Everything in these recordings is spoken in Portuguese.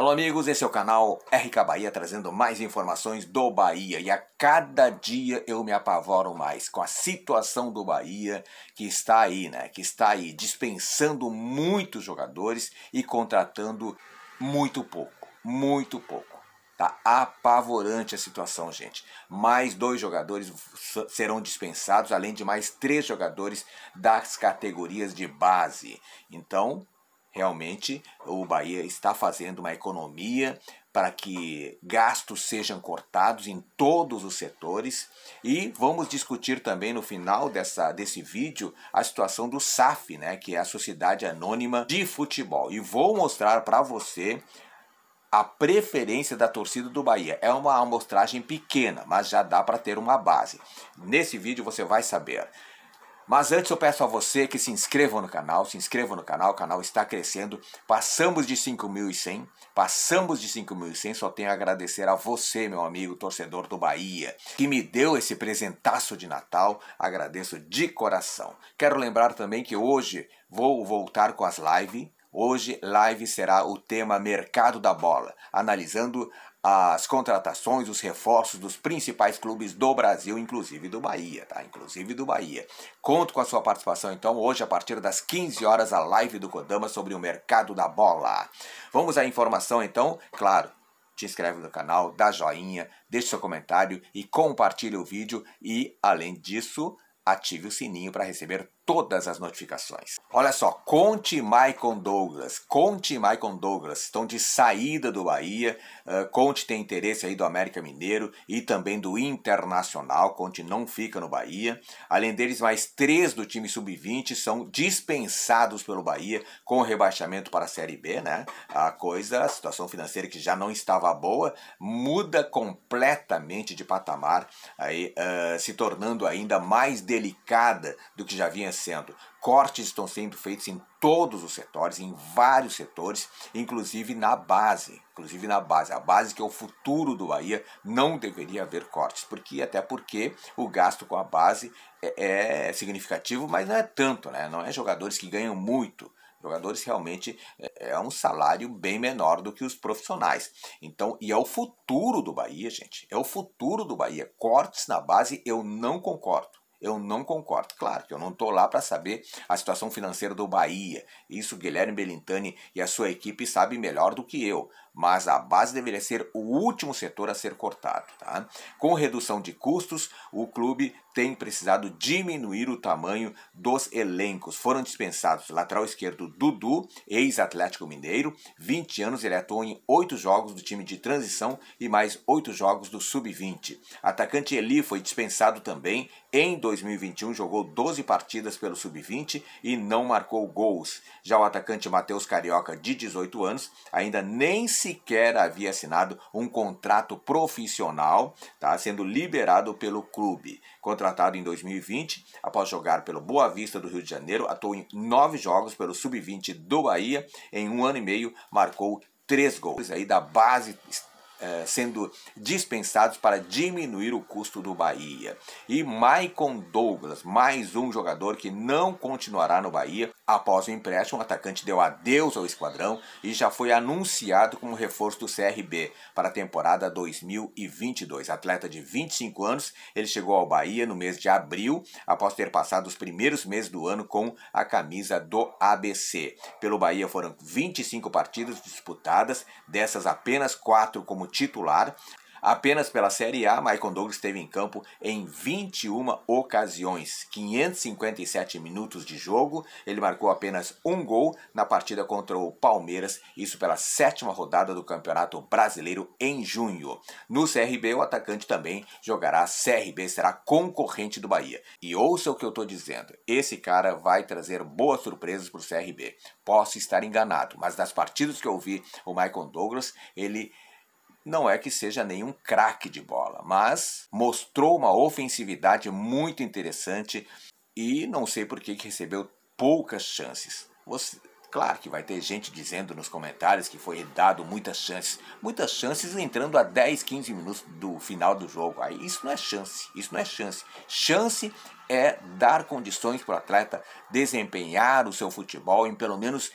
Alô amigos, esse é o canal RK Bahia trazendo mais informações do Bahia e a cada dia eu me apavoro mais com a situação do Bahia que está aí, né? Que está aí dispensando muitos jogadores e contratando muito pouco, muito pouco. Tá apavorante a situação, gente. Mais dois jogadores serão dispensados, além de mais três jogadores das categorias de base. Então, Realmente, o Bahia está fazendo uma economia para que gastos sejam cortados em todos os setores e vamos discutir também no final dessa, desse vídeo a situação do SAF, né, que é a Sociedade Anônima de Futebol. E vou mostrar para você a preferência da torcida do Bahia. É uma amostragem pequena, mas já dá para ter uma base. Nesse vídeo você vai saber. Mas antes eu peço a você que se inscreva no canal, se inscreva no canal, o canal está crescendo, passamos de 5.100, passamos de 5.100, só tenho a agradecer a você, meu amigo torcedor do Bahia, que me deu esse presentaço de Natal, agradeço de coração. Quero lembrar também que hoje vou voltar com as lives, Hoje, live será o tema Mercado da Bola, analisando as contratações, os reforços dos principais clubes do Brasil, inclusive do Bahia, tá? Inclusive do Bahia. Conto com a sua participação então hoje a partir das 15 horas a live do Kodama sobre o mercado da bola. Vamos à informação então, claro. Te inscreve no canal, dá joinha, deixe seu comentário e compartilhe o vídeo e além disso, ative o sininho para receber todas as notificações. Olha só, Conte Maicon Douglas, Conte Maicon Douglas estão de saída do Bahia. Uh, Conte tem interesse aí do América Mineiro e também do Internacional. Conte não fica no Bahia. Além deles, mais três do time sub-20 são dispensados pelo Bahia com rebaixamento para a Série B, né? A coisa, a situação financeira que já não estava boa, muda completamente de patamar, aí uh, se tornando ainda mais delicada do que já vinha acontecendo. Cortes estão sendo feitos em todos os setores, em vários setores, inclusive na base. Inclusive na base. A base que é o futuro do Bahia, não deveria haver cortes, porque até porque o gasto com a base é, é significativo, mas não é tanto, né? Não é jogadores que ganham muito. Jogadores realmente é, é um salário bem menor do que os profissionais. Então, e é o futuro do Bahia, gente. É o futuro do Bahia. Cortes na base, eu não concordo. Eu não concordo. Claro que eu não estou lá para saber a situação financeira do Bahia. Isso Guilherme Belintani e a sua equipe sabem melhor do que eu mas a base deveria ser o último setor a ser cortado. Tá? Com redução de custos, o clube tem precisado diminuir o tamanho dos elencos. Foram dispensados lateral esquerdo Dudu, ex-Atlético Mineiro, 20 anos, ele atuou em 8 jogos do time de transição e mais 8 jogos do sub-20. Atacante Eli foi dispensado também. Em 2021 jogou 12 partidas pelo sub-20 e não marcou gols. Já o atacante Matheus Carioca, de 18 anos, ainda nem se sequer havia assinado um contrato profissional, tá? sendo liberado pelo clube. Contratado em 2020, após jogar pelo Boa Vista do Rio de Janeiro, atuou em nove jogos pelo Sub-20 do Bahia. Em um ano e meio, marcou três gols aí da base eh, sendo dispensados para diminuir o custo do Bahia. E Maicon Douglas, mais um jogador que não continuará no Bahia. Após o empréstimo, o atacante deu adeus ao esquadrão e já foi anunciado como reforço do CRB para a temporada 2022. Atleta de 25 anos, ele chegou ao Bahia no mês de abril, após ter passado os primeiros meses do ano com a camisa do ABC. Pelo Bahia foram 25 partidas disputadas, dessas apenas 4 como titular. Apenas pela Série A, Maicon Douglas esteve em campo em 21 ocasiões, 557 minutos de jogo. Ele marcou apenas um gol na partida contra o Palmeiras, isso pela sétima rodada do Campeonato Brasileiro em junho. No CRB, o atacante também jogará CRB, será concorrente do Bahia. E ouça o que eu estou dizendo: esse cara vai trazer boas surpresas para o CRB. Posso estar enganado, mas nas partidas que eu vi o Maicon Douglas, ele não é que seja nenhum craque de bola, mas mostrou uma ofensividade muito interessante e não sei por que, recebeu poucas chances. Você, claro que vai ter gente dizendo nos comentários que foi dado muitas chances, muitas chances entrando a 10, 15 minutos do final do jogo. Aí isso não é chance, isso não é chance. Chance é dar condições para o atleta desempenhar o seu futebol em pelo menos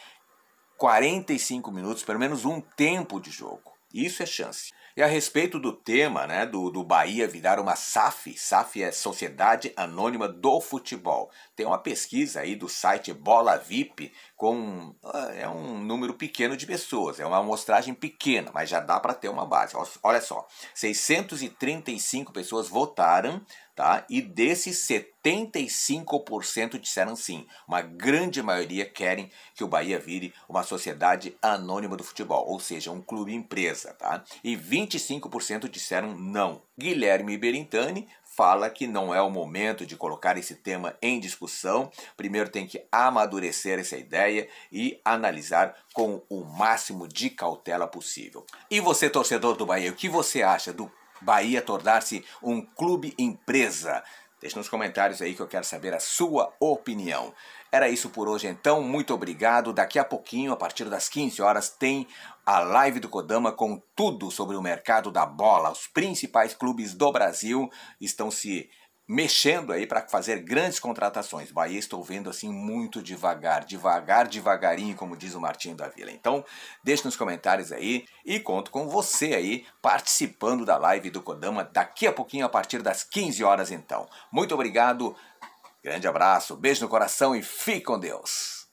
45 minutos, pelo menos um tempo de jogo. Isso é chance. E a respeito do tema né, do, do Bahia virar uma SAF, SAF é Sociedade Anônima do Futebol. Tem uma pesquisa aí do site Bola VIP com ah, é um número pequeno de pessoas, é uma amostragem pequena, mas já dá para ter uma base. Olha só, 635 pessoas votaram, tá? E desses 75% disseram sim. Uma grande maioria querem que o Bahia vire uma sociedade anônima do futebol, ou seja, um clube empresa, tá? E 25% disseram não. Guilherme Berintani fala que não é o momento de colocar esse tema em discussão. Primeiro tem que amadurecer essa ideia e analisar com o máximo de cautela possível. E você, torcedor do Bahia, o que você acha do Bahia tornar-se um clube empresa? Deixe nos comentários aí que eu quero saber a sua opinião. Era isso por hoje então, muito obrigado. Daqui a pouquinho, a partir das 15 horas, tem a live do Kodama com tudo sobre o mercado da bola. Os principais clubes do Brasil estão se mexendo aí para fazer grandes contratações. Bahia estou vendo assim muito devagar, devagar, devagarinho, como diz o Martinho da Vila. Então, deixe nos comentários aí e conto com você aí participando da live do Kodama daqui a pouquinho a partir das 15 horas então. Muito obrigado. Grande abraço, beijo no coração e fique com Deus.